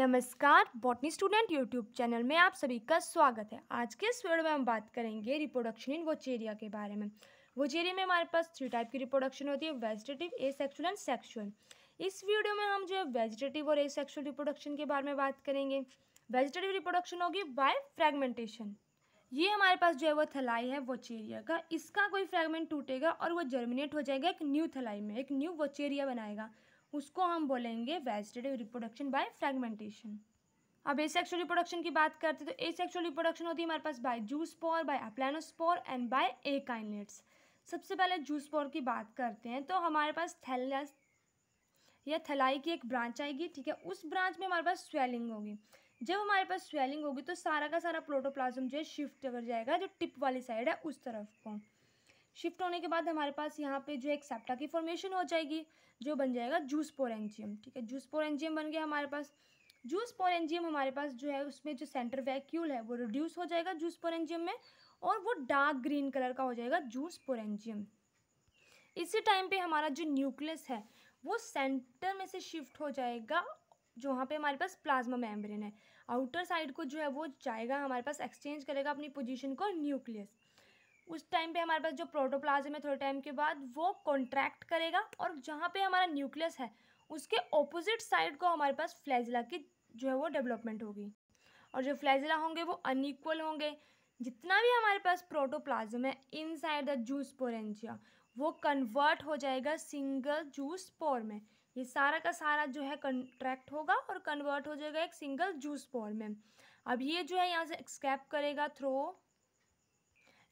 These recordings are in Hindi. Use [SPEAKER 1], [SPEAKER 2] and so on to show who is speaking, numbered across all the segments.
[SPEAKER 1] नमस्कार बॉटनी स्टूडेंट यूट्यूब चैनल में आप सभी का स्वागत है आज के इस वीडियो में हम बात करेंगे रिप्रोडक्शन इन वोचेरिया के बारे में वोचेरिया में हमारे पास थ्री टाइप की रिप्रोडक्शन होती है vegetative asexual and sexual इस वीडियो में हम जो है वेजिटेटिव और ए सेक्शुअल रिप्रोडक्शन के बारे में बात करेंगे वेजिटेटिव रिप्रोडक्शन होगी बाय फ्रेगमेंटेशन ये हमारे पास जो है वो थलाई है वोचेरिया का इसका कोई फ्रेगमेंट टूटेगा और वो जर्मिनेट हो जाएगा एक न्यू थलाई में एक न्यू वोचेरिया बनाएगा उसको हम बोलेंगे वेजिटेटिव रिप्रोडक्शन बाय फ्रेगमेंटेशन अब ए सेक्शुअल रिप्रोडक्शन की बात करते तो ए सेक्शुअल रिप्रोडक्शन होती है हमारे पास by spore by aplanospore and by akinetes सबसे पहले जूस पोर की बात करते हैं तो हमारे पास थैलस या थलाई की एक ब्रांच आएगी ठीक है उस ब्रांच में हमारे पास स्वेलिंग होगी जब हमारे पास स्वेलिंग होगी तो सारा का सारा प्रोटोप्लाज्म जो है शिफ्ट कर जाएगा जो टिप वाली साइड है उस तरफ को शिफ्ट होने के बाद हमारे पास यहाँ पे जो एक सेप्टा की फॉर्मेशन हो जाएगी जो बन जाएगा जूस पोरेंजियम ठीक है जूस पोरेंजियम बन गया हमारे पास जूस पोरेंजियम हमारे पास जो है उसमें जो सेंटर वैक्यूल है वो रिड्यूस हो जाएगा जूस पोरेंजियम में और वो डार्क ग्रीन कलर का हो जाएगा जूस पोरेंजियम इसी टाइम पे हमारा जो न्यूक्लियस है वो सेंटर में से शिफ्ट हो जाएगा जो वहाँ पे हमारे पास प्लाज्मा मेम्ब्रेन है आउटर साइड को जो है वो जाएगा हमारे पास एक्सचेंज करेगा अपनी पोजीशन को न्यूक्लियस उस टाइम पे हमारे पास जो प्रोटोप्लाज्म है थोड़े टाइम के बाद वो कॉन्ट्रैक्ट करेगा और जहाँ पे हमारा न्यूक्लियस है उसके ऑपोजिट साइड को हमारे पास फ्लैजिला की जो है वो डेवलपमेंट होगी और जो फ्लैजिला होंगे वो अनिक्वल होंगे जितना भी हमारे पास प्रोटोप्लाज्म है inside the zoosporangia वो कन्वर्ट हो जाएगा सिंगल जूस पोर में ये सारा का सारा जो है कंट्रैक्ट होगा और कन्वर्ट हो जाएगा एक सिंगल जूस पोर में अब ये जो है यहाँ से एक्सकैप करेगा थ्रो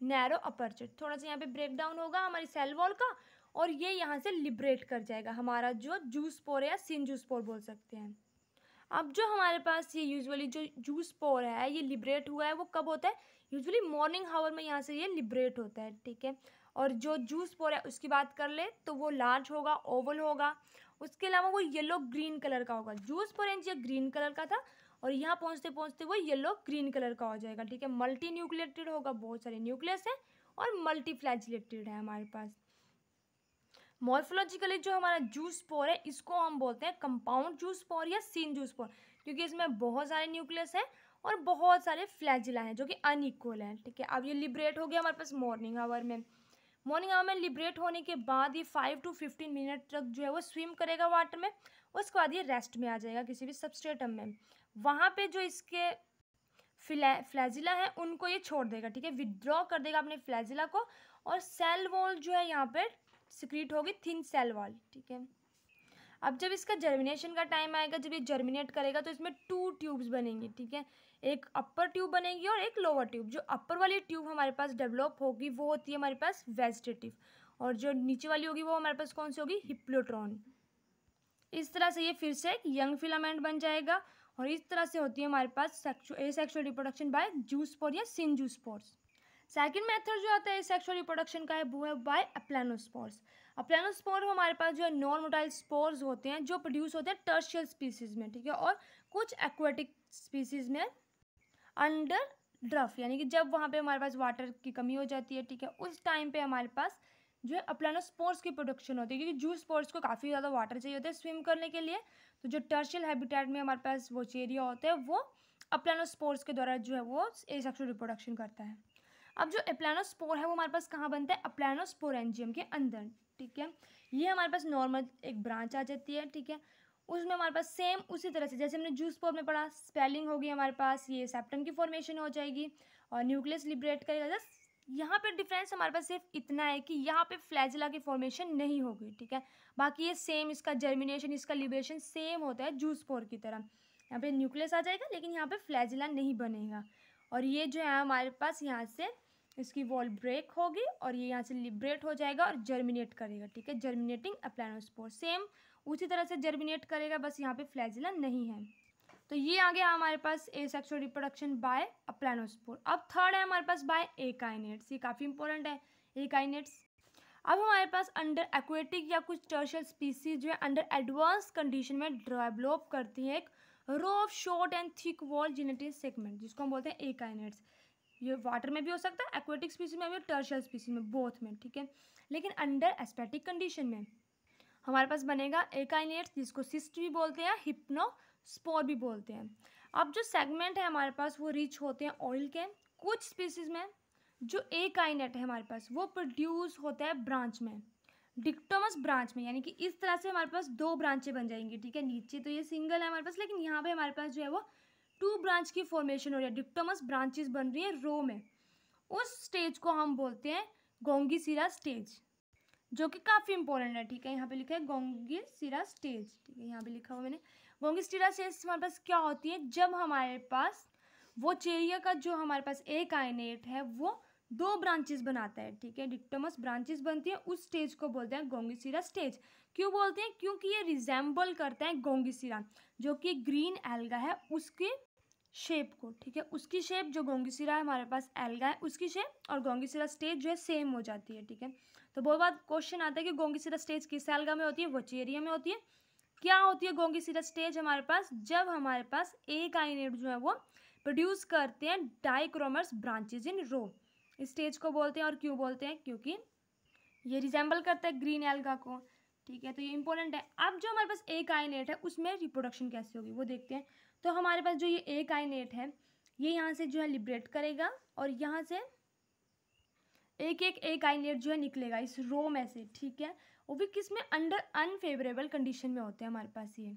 [SPEAKER 1] नैरो अपर्चर थोड़ा सा यहाँ पे ब्रेक डाउन होगा हमारी सेल वॉल का और ये यहाँ से लिबरेट कर जाएगा हमारा जो जूस पोर या सिन जूस पोर बोल सकते हैं अब जो हमारे पास ये यूजुअली जो जूस पोर है ये लिबरेट हुआ है वो कब होता है यूजुअली मॉर्निंग हावर में यहाँ से ये लिबरेट होता है ठीक है और जो जूस पोर है उसकी बात कर ले तो वो लार्ज होगा ओवल होगा उसके अलावा वो येलो ग्रीन कलर का होगा जूस पोरेंज ये ग्रीन कलर का था और यहाँ पहुँचते पहुँचते वो येलो ग्रीन कलर का हो जाएगा ठीक है मल्टी न्यूक्लेटेड होगा बहुत सारे न्यूक्लियस है और मल्टी फ्लैजिलेटेड है हमारे पास मॉर्फोलॉजिकली जो हमारा जूस पोर है इसको हम बोलते हैं कंपाउंड जूस पोर या सीन जूस पोर क्योंकि इसमें बहुत सारे न्यूक्लियस हैं और बहुत सारे फ्लैजिला हैं जो कि अनइक्वल हैं ठीक है अब ये लिबरेट हो गया हमारे पास मॉर्निंग आवर में मॉर्निंग आवर में लिबरेट होने के बाद ये फाइव टू फिफ्टीन मिनट तक जो है वो स्विम करेगा वाटर में उसके बाद ये रेस्ट में आ जाएगा किसी भी सबस्टेटम में वहाँ पे जो इसके फ्लै फ्लैजिला है उनको ये छोड़ देगा ठीक है विदड्रॉ कर देगा अपने फ्लैजिला को और सेल वॉल जो है यहाँ पर सिक्रीट होगी थिन सेल वॉल ठीक है अब जब इसका जर्मिनेशन का टाइम आएगा जब ये जर्मिनेट करेगा तो इसमें टू ट्यूब्स बनेंगी ठीक है एक अपर ट्यूब बनेगी और एक लोअर ट्यूब जो अपर वाली ट्यूब हमारे पास डेवलप होगी वो होती है हमारे पास वेजिटेटिव और जो नीचे वाली होगी वो हमारे पास कौन सी होगी हिप्लोट्रॉन इस तरह से ये फिर से एक यंग फिलामेंट बन जाएगा और इस तरह से होती है हमारे पास asexual reproduction by zoospore या synzoospores second method जो आता है सेक्शुअल रिप्रोडक्शन का है वो है बाय अप्लानोस्पोर्स अप्लानोस्पोर हमारे पास जो है नॉन मोटाइल स्पोर्स होते हैं जो प्रोड्यूस होते हैं टर्शियल स्पीसीज में ठीक है और कुछ एक्वेटिक स्पीसीज में अंडर ड्रफ यानी कि जब वहाँ पे हमारे पास वाटर की कमी हो जाती है ठीक है उस टाइम पे हमारे पास जो है स्पोर्ट्स की प्रोडक्शन होती है क्योंकि जूस स्पोर्ट्स को काफ़ी ज़्यादा वाटर चाहिए होता है स्विम करने के लिए तो जो टर्शियल हैबिटेट में हमारे पास वो चेरिया होता है वो अपलानोस्पोर्स के द्वारा जो है वो सेक्सुअल रिप्रोडक्शन करता है अब जो एप्लानोस्पोर है वो हमारे पास कहाँ बनता है अपलानोस्पोरेंजियम के अंदर ठीक है ये हमारे पास नॉर्मल एक ब्रांच आ जाती है ठीक है उसमें हमारे पास सेम उसी तरह से जैसे हमने जूस पॉप में पढ़ा स्पेलिंग होगी हमारे पास ये सेप्टम की फॉर्मेशन हो जाएगी और न्यूक्लियस लिबरेट करेगा जस्ट यहाँ पर डिफरेंस हमारे पास सिर्फ इतना है कि यहाँ पे फ्लैजिला की फॉर्मेशन नहीं होगी ठीक है बाकी ये सेम इसका जर्मिनेशन इसका लिब्रेशन सेम होता है जूस पोर की तरह यहाँ पे न्यूक्लियस आ जाएगा लेकिन यहाँ पे फ्लैजिला नहीं बनेगा और ये जो है हमारे पास यहाँ से इसकी वॉल ब्रेक होगी और ये यहाँ से लिबरेट हो जाएगा और जर्मिनेट करेगा ठीक है जर्मिनेटिंग अप्लानोस्पोर सेम उसी तरह से जर्मिनेट करेगा बस यहाँ पे फ्लैजिला नहीं है तो ये आ गया हमारे पास asexual reproduction by aplanospore अब थर्ड है हमारे पास बाय एकाइनेट्स ये काफ़ी इंपॉर्टेंट है एकाइनेट्स अब हमारे पास अंडर एक्वेटिक या कुछ टर्शल स्पीसीज जो है अंडर एडवांस कंडीशन में डेवलप करती है एक row of short and thick wall genetic segment जिसको हम बोलते हैं एकाइनेट्स ये वाटर में भी हो सकता है एक्वेटिक स्पीसीज में भी टर्शल स्पीसीज में बोथ में ठीक है लेकिन अंडर एस्पेटिक कंडीशन में हमारे पास बनेगा एकाइनेट्स जिसको सिस्ट भी बोलते हैं हिप्नोस्पोर भी बोलते हैं अब जो सेगमेंट है हमारे पास वो रिच होते हैं ऑयल के कुछ स्पीसीज में जो एकाइनेट है हमारे पास वो प्रोड्यूस होता है ब्रांच में डिक्टोमस ब्रांच में यानी कि इस तरह से हमारे पास दो ब्रांचें बन जाएंगी ठीक है नीचे तो ये सिंगल है हमारे पास लेकिन यहाँ पे हमारे पास जो है वो टू ब्रांच की फॉर्मेशन हो रही है डिक्टोमस ब्रांचेस बन रही है रो में उस स्टेज को हम बोलते हैं गोंगी सिरा स्टेज जो कि काफ़ी इंपॉर्टेंट है ठीक है यहाँ पे लिखा है गोंगी सिरा स्टेज ठीक है यहाँ पे लिखा हुआ मैंने गोंगी सिरा स्टेज हमारे पास क्या होती है जब हमारे पास वो चेरिया का जो हमारे पास एक आइनेट है वो दो ब्रांचेस बनाता है ठीक है डिक्टोमस ब्रांचेस बनती है उस स्टेज को बोलते हैं सिरा स्टेज क्यों बोलते हैं क्योंकि ये रिजेंबल करता है सिरा जो कि ग्रीन एल्गा है उसके शेप को ठीक है उसकी शेप जो है हमारे पास एल्गा है उसकी शेप और गोंगीसिरा स्टेज जो है सेम हो जाती है ठीक है तो बहुत बार क्वेश्चन आता है कि गोंगीसिरा स्टेज किस एल्गा में होती है वचेरिया में होती है क्या होती है गोंगीसिरा स्टेज हमारे पास जब हमारे पास एक आइनेट जो है वो प्रोड्यूस करते हैं डाइक्रोमर्स ब्रांचेज इन रो इस स्टेज को बोलते हैं और क्यों बोलते हैं क्योंकि ये रिजेंबल करता है ग्रीन एल्गा को ठीक है तो ये इंपॉर्टेंट है अब जो हमारे पास एक आइनेट है उसमें रिप्रोडक्शन कैसे होगी वो देखते हैं तो हमारे पास जो ये ए काइनेट है ये यहाँ से जो है लिबरेट करेगा और यहाँ से एक एक ए काइनेट जो है निकलेगा इस रो में से ठीक है वो भी किस में अंडर अनफेवरेबल कंडीशन में होते हैं हमारे पास ये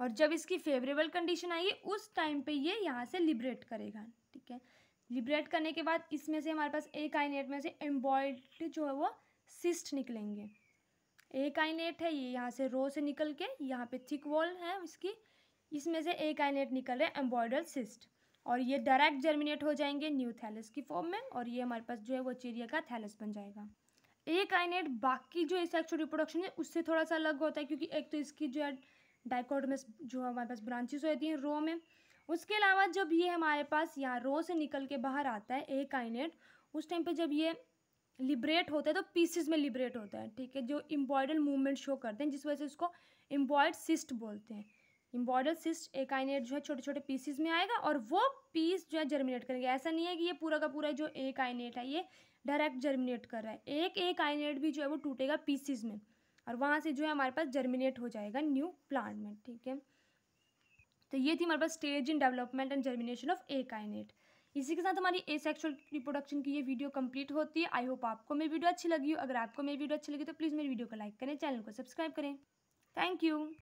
[SPEAKER 1] और जब इसकी फेवरेबल कंडीशन आएगी उस टाइम पे ये यहाँ से लिब्रेट करेगा ठीक है लिबरेट करने के बाद इसमें से हमारे पास ए काइनेट में से एम्बॉयड जो है वो सिस्ट निकलेंगे ए काइनेट है ये यहाँ से रो से निकल के यहाँ पे थिक वॉल है इसकी इसमें से एक आइनेट निकल रहे हैं एम्बॉयडल सिस्ट और ये डायरेक्ट जर्मिनेट हो जाएंगे न्यू थैलस की फॉर्म में और ये हमारे पास जो है वो चेरिया का थैलस बन जाएगा एक आइनेट बाकी जो एक्चुअल रिप्रोडक्शन है उससे थोड़ा सा अलग होता है क्योंकि एक तो इसकी जो है डाइकोडमस जो हमारे पास ब्रांचेस होती हैं रो में उसके अलावा जब ये हमारे पास यहाँ रो से निकल के बाहर आता है एक आइनेट उस टाइम पे जब ये लिबरेट होता है तो पीसेस में लिबरेट होता है ठीक है जो एम्ब्रॉयडल मूवमेंट शो करते हैं जिस वजह से उसको एम्ब्रॉयड सिस्ट बोलते हैं इम्बॉर्डर सिस्ट एकाइनेट जो है छोटे छोटे पीसीज में आएगा और वो पीस जो है जर्मिनेट करेंगे ऐसा नहीं है कि ये पूरा का पूरा जो एक आइनेट है ये डायरेक्ट जर्मिनेट कर रहा है एक एक आइनेट भी जो है वो टूटेगा पीसीज में और वहाँ से जो है हमारे पास जर्मिनेट हो जाएगा न्यू प्लांट में ठीक है तो ये थी हमारे पास stage in development and germination of एक आइनेट इसी के साथ हमारी ए सेक्शुअल रिप्रोडक्शन की ये वीडियो कंप्लीट होती है आई होप आपको मेरी वीडियो अच्छी लगी हो अगर आपको मेरी वीडियो अच्छी लगी तो प्लीज़ मेरी वीडियो को लाइक करें चैनल को सब्सक्राइब करें थैंक यू